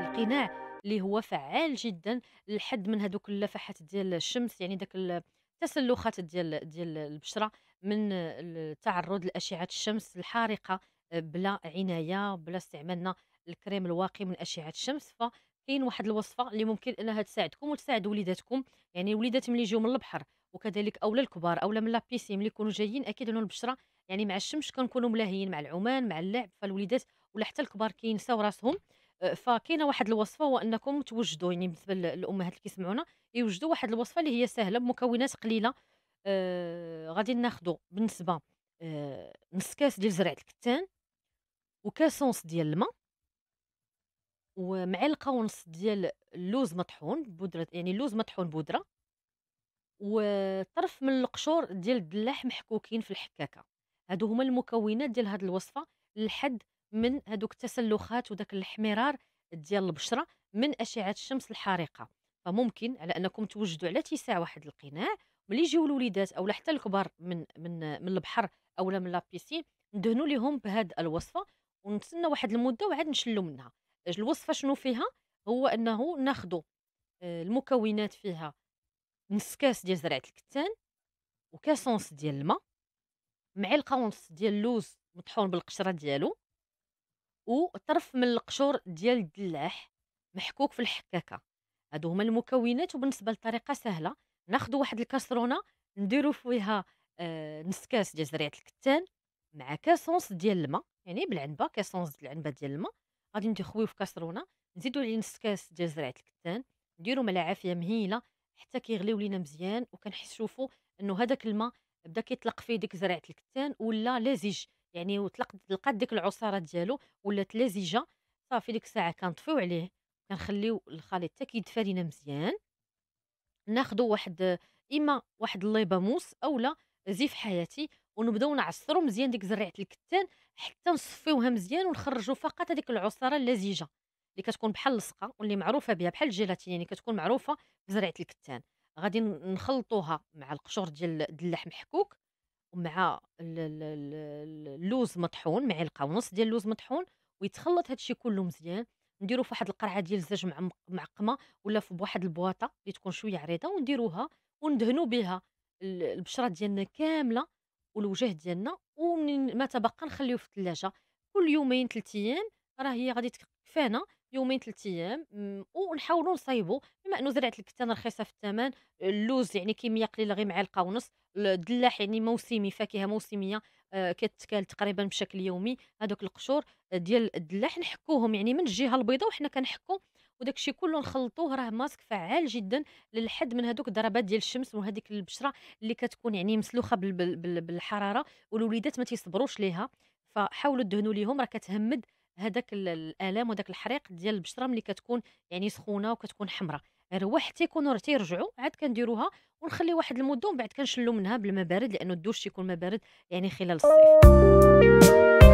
القناع اللي هو فعال جدا للحد من هذوك اللفحات ديال الشمس يعني داك التسلخات ديال ديال البشره من التعرض لاشعه الشمس الحارقه آه، بلا عنايه بلا استعمالنا الكريم الواقي من اشعه الشمس فكاين واحد الوصفه اللي ممكن انها تساعدكم وتساعد وليداتكم يعني وليدات ملي يجيو من البحر وكذلك اولا الكبار اولا من لابيسي ملي يكونوا جايين اكيد انه البشره يعني مع الشمس كنكونوا ملاهيين مع العمان مع اللعب فالوليدات ولا حتى الكبار كينساو راسهم فكاينه واحد الوصفه هو انكم توجدوا يعني بالنسبه للامهات اللي كيسمعونا يوجدوا واحد الوصفه اللي هي سهله بمكونات قليله آه غادي ناخذوا بالنسبه آه نص كاس ديال زرعه الكتان وكاسونس ديال الماء ومعلقه ونص ديال اللوز مطحون بودره يعني اللوز مطحون بودره وطرف من القشور ديال الدلاح محكوكين في الحكاكه هادو هما المكونات ديال هاد الوصفه للحد من هادوك التسلخات وداك الاحمرار ديال البشره من اشعه الشمس الحارقه فممكن على انكم توجدوا على تيساع واحد القناع ملي يجيو الوليدات او حتى الكبار من من من البحر اولا من لابيسين ندهنوا ليهم بهاد الوصفه ونتسنى واحد المده وعاد نشلو منها الوصفه شنو فيها هو انه ناخدو آه، المكونات فيها نص كاس ديال زرعه الكتان وكاسونس ديال الماء معلقه ونص ديال اللوز مطحون بالقشره ديالو وطرف من القشور ديال الدلاح محكوك في الحكاكه هادو هما المكونات وبالنسبه للطريقه سهله ناخذ واحد الكاسرونه نديرو فيها آه نص كاس ديال زريعه الكتان مع كاسونس ديال الماء يعني بالعنبه كاسونس العنبه ديال الماء غادي نخويو في كاسرونه نزيدو عليه نص كاس ديال زريعه الكتان نديرو ملعقه عافيه مهيله حتى كيغليو لينا مزيان وكنشوفوا انه هذاك الماء بدا كيطلق فيه ديك زريعه الكتان ولا لزج يعني وطلق لقات ديك العصاره ديالو ولات لزجه صافي ديك الساعه كنطفيو عليه كنخليو الخليط حتى كيدفى لينا مزيان ناخدو واحد اما واحد الليبه موس اولا زيف حياتي ونبداو نعصرو مزيان ديك زريعه الكتان حتى نصفيوها مزيان ونخرجو فقط هذيك العصاره اللزجه اللي كتكون بحال لصقه واللي معروفه بها بحال الجيلاتين يعني كتكون معروفه بزريعه الكتان غادي نخلطوها مع القشور ديال اللحم حكوك ومع اللوز مطحون معلقه ونص ديال اللوز مطحون ويتخلط هادشي كله مزيان نديرو فواحد القرعه ديال الزاج معقمه ولا في البواطه اللي تكون شويه عريضه ونديروها وندهنو بها البشره ديالنا كامله والوجه ديالنا وما تبقى نخليوه في الثلاجه كل يومين ثلاث ايام راه هي غادي تكفانا يومين ثلاث ايام ونحاولوا نصايبو بما انه زرعه الكتان رخيصه في الثمن اللوز يعني كميه قليله غير معلقه ونص الدلاح يعني موسمي فاكهه موسميه آه، كتكال تقريبا بشكل يومي هذوك القشور آه، ديال الدلاح نحكوهم يعني من الجهه البيضاء وحنا كنحكو وداك الشيء كله نخلطوه راه ماسك فعال جدا للحد من هذوك الضربات ديال الشمس وهذيك البشره اللي كتكون يعني مسلوخه بالحراره والوليدات ما تيصبروش ليها فحاولوا تدهنوا ليهم راه كتهمد هذاك الالم وذاك الحريق ديال البشره ملي كتكون يعني سخونه وكتكون حمراء الرواح تيكونوا تيرجعوا عاد كنديروها ونخلي واحد المده ومن بعد كنشلو منها بالماء بارد لانه الدوش تيكون ما بارد يعني خلال الصيف